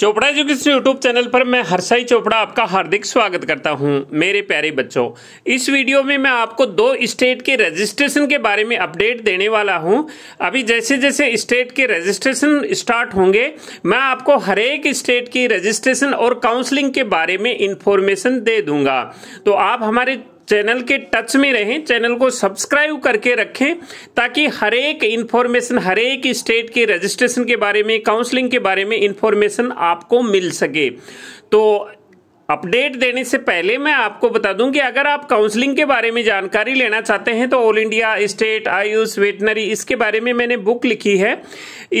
Chopra education YouTube channel पर मैं हर्षाई चोपड़ा आपका हार्दिक स्वागत करता हूं मेरे प्यारे बच्चों इस वीडियो में मैं आपको दो स्टेट के रजिस्ट्रेशन के बारे में अपडेट देने वाला हूं अभी जैसे जैसे स्टेट के रजिस्ट्रेशन स्टार्ट होंगे मैं आपको हर एक स्टेट की रजिस्ट्रेशन और काउंसलिंग के बारे में इंफॉर्मेशन दे दूंगा तो आप हमारे चैनल के टच में रहें चैनल को सब्सक्राइब करके रखें ताकि हर एक इन्फॉर्मेशन हर एक स्टेट के रजिस्ट्रेशन के बारे में काउंसलिंग के बारे में इन्फॉर्मेशन आपको मिल सके तो अपडेट देने से पहले मैं आपको बता दूं कि अगर आप काउंसलिंग के बारे में जानकारी लेना चाहते हैं तो all India state AYUSH veterinary इसके बारे में मैंने बुक लिखी है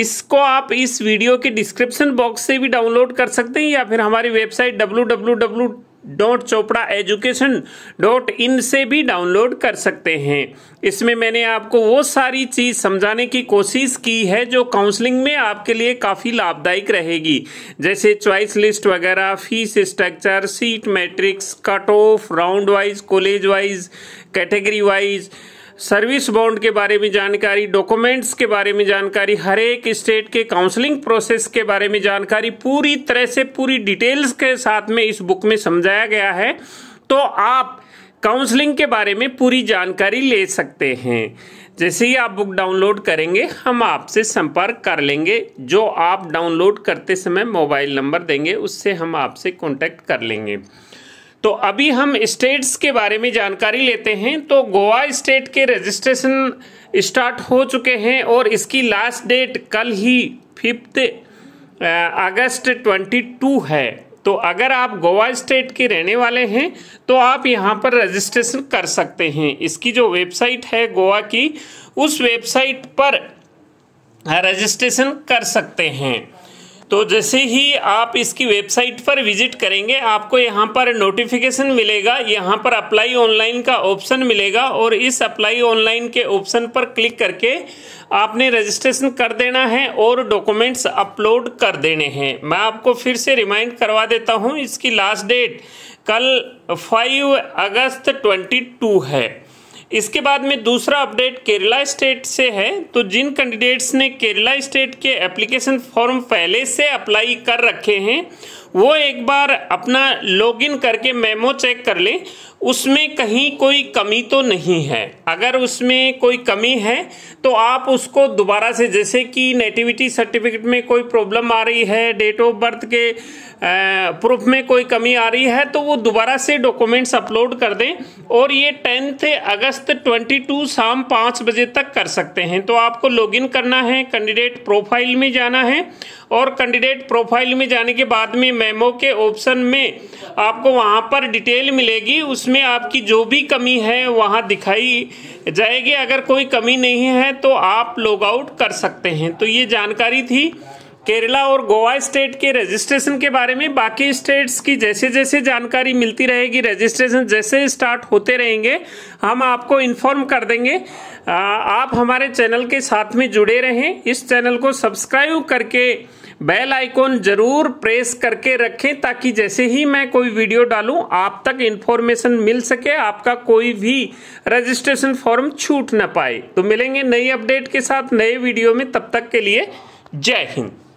इसको आप इस वीडियो के डिस्क्रिप्शन बॉक्स से भी डाउनलोड कर सकते हैं या फिर हमारी website W dot Chopra education dot in से भी डाउनलोड कर सकते हैं इसमें मैंने आपको वो सारी चीज़ समझाने की कोशिश की है जो काउंसलिंग में आपके लिए काफ़ी लाभदायक रहेगी जैसे चॉइस लिस्ट वगैरह fees structure seat matrix cut off round wise college wise category wise service bond के बारे में जानकारी डॉक्यूमेंट्स के बारे में जानकारी हर एक स्टेट के काउंसलिंग प्रोसेस के बारे में जानकारी पूरी तरह से पूरी डिटेल्स के साथ में इस बुक में समझाया गया है तो आप काउंसलिंग के बारे में पूरी जानकारी ले सकते हैं जैसे ही आप बुक डाउनलोड करेंगे हम आपसे संपर्क कर लेंगे जो आप डाउनलोड करते समय मोबाइल नंबर देंगे उससे हम आपसे कॉन्टैक्ट कर लेंगे तो अभी हम स्टेट्स के बारे में जानकारी लेते हैं तो गोवा स्टेट के रजिस्ट्रेशन स्टार्ट हो चुके हैं और इसकी लास्ट डेट कल ही फिफ्थ अगस्त ट्वेंटी टू है तो अगर आप गोवा स्टेट के रहने वाले हैं तो आप यहाँ पर रजिस्ट्रेशन कर सकते हैं इसकी जो वेबसाइट है गोवा की उस वेबसाइट पर रजिस्ट्रेशन कर सकते हैं तो जैसे ही आप इसकी वेबसाइट पर विजिट करेंगे आपको यहाँ पर नोटिफिकेशन मिलेगा यहाँ पर अप्लाई ऑनलाइन का ऑप्शन मिलेगा और इस अप्लाई ऑनलाइन के ऑप्शन पर क्लिक करके आपने रजिस्ट्रेशन कर देना है और डॉक्यूमेंट्स अपलोड कर देने हैं मैं आपको फिर से रिमाइंड करवा देता हूँ इसकी लास्ट डेट कल फाइव अगस्त ट्वेंटी टू है इसके बाद में दूसरा अपडेट केरला स्टेट से है तो जिन कैंडिडेट्स ने केरला स्टेट के एप्लीकेशन फॉर्म पहले से अप्लाई कर रखे हैं वो एक बार अपना लॉगिन करके मेमो चेक कर लें उसमें कहीं कोई कमी तो नहीं है अगर उसमें कोई कमी है तो आप उसको दोबारा से जैसे कि नेटिविटी सर्टिफिकेट में कोई प्रॉब्लम आ रही है डेट ऑफ बर्थ के प्रूफ में कोई कमी आ रही है तो वो दोबारा से डॉक्यूमेंट्स अपलोड कर दें और ये टेंथ अगस्त अगस्त 22 शाम पाँच बजे तक कर सकते हैं तो आपको लॉगिन करना है कैंडिडेट प्रोफाइल में जाना है और कैंडिडेट प्रोफाइल में जाने के बाद में मेमो के ऑप्शन में आपको वहां पर डिटेल मिलेगी उसमें आपकी जो भी कमी है वहाँ दिखाई जाएगी अगर कोई कमी नहीं है तो आप लॉग आउट कर सकते हैं तो ये जानकारी थी केरला और गोवा स्टेट के रजिस्ट्रेशन के बारे में बाकी स्टेट्स की जैसे जैसे जानकारी मिलती रहेगी रजिस्ट्रेशन जैसे स्टार्ट होते रहेंगे हम आपको इन्फॉर्म कर देंगे आ, आप हमारे चैनल के साथ में जुड़े रहें इस चैनल को सब्सक्राइब करके बेल आइकॉन जरूर प्रेस करके रखें ताकि जैसे ही मैं कोई वीडियो डालूं आप तक इन्फॉर्मेशन मिल सके आपका कोई भी रजिस्ट्रेशन फॉर्म छूट ना पाए तो मिलेंगे नई अपडेट के साथ नए वीडियो में तब तक के लिए जय हिंद